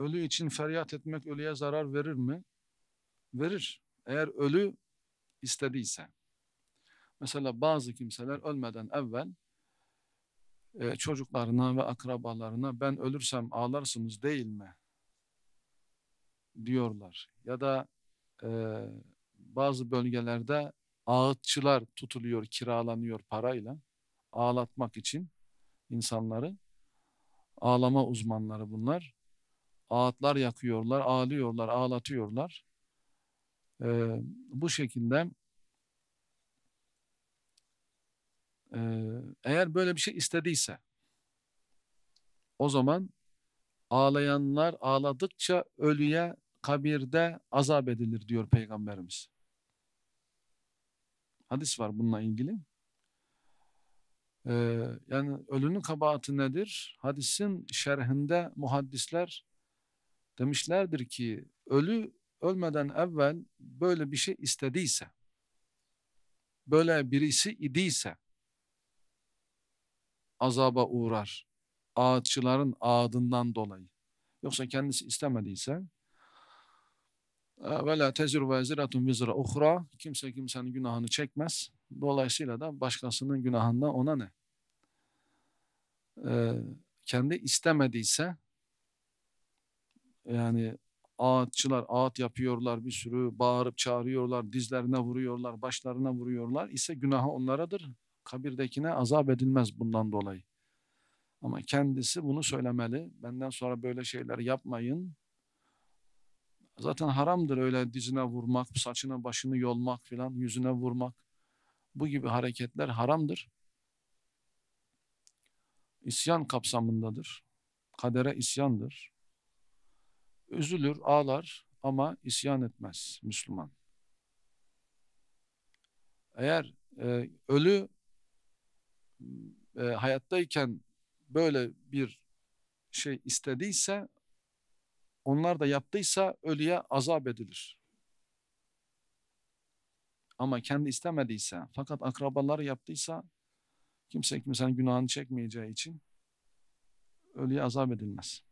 Ölü için feryat etmek ölüye zarar verir mi? Verir. Eğer ölü istediyse. Mesela bazı kimseler ölmeden evvel e, çocuklarına ve akrabalarına ben ölürsem ağlarsınız değil mi? Diyorlar. Ya da e, bazı bölgelerde ağıtçılar tutuluyor, kiralanıyor parayla ağlatmak için insanları. Ağlama uzmanları bunlar ağıtlar yakıyorlar, ağlıyorlar, ağlatıyorlar. Ee, bu şekilde eğer böyle bir şey istediyse o zaman ağlayanlar ağladıkça ölüye kabirde azap edilir diyor Peygamberimiz. Hadis var bununla ilgili. Ee, yani ölünün kabahati nedir? Hadisin şerhinde muhaddisler demişlerdir ki ölü ölmeden evvel böyle bir şey istediyse, böyle birisi idiyse azaba uğrar. Ağaççıların ağdından dolayı. Yoksa kendisi istemediyse e, ve tezir ve ziratun vizra uhra kimse kimsenin günahını çekmez. Dolayısıyla da başkasının günahından ona ne? Ee, kendi istemediyse yani ağaççılar ağaç yapıyorlar bir sürü bağırıp çağırıyorlar dizlerine vuruyorlar başlarına vuruyorlar ise günahı onlaradır. Kabirdekine azap edilmez bundan dolayı. Ama kendisi bunu söylemeli. Benden sonra böyle şeyler yapmayın. Zaten haramdır öyle dizine vurmak, saçını başını yolmak filan, yüzüne vurmak. Bu gibi hareketler haramdır. isyan kapsamındadır. Kadere isyandır. Üzülür, ağlar ama isyan etmez Müslüman. Eğer e, ölü e, hayattayken böyle bir şey istediyse, onlar da yaptıysa ölüye azap edilir. Ama kendi istemediyse, fakat akrabaları yaptıysa, kimse kimsenin günahını çekmeyeceği için ölüye azap edilmez.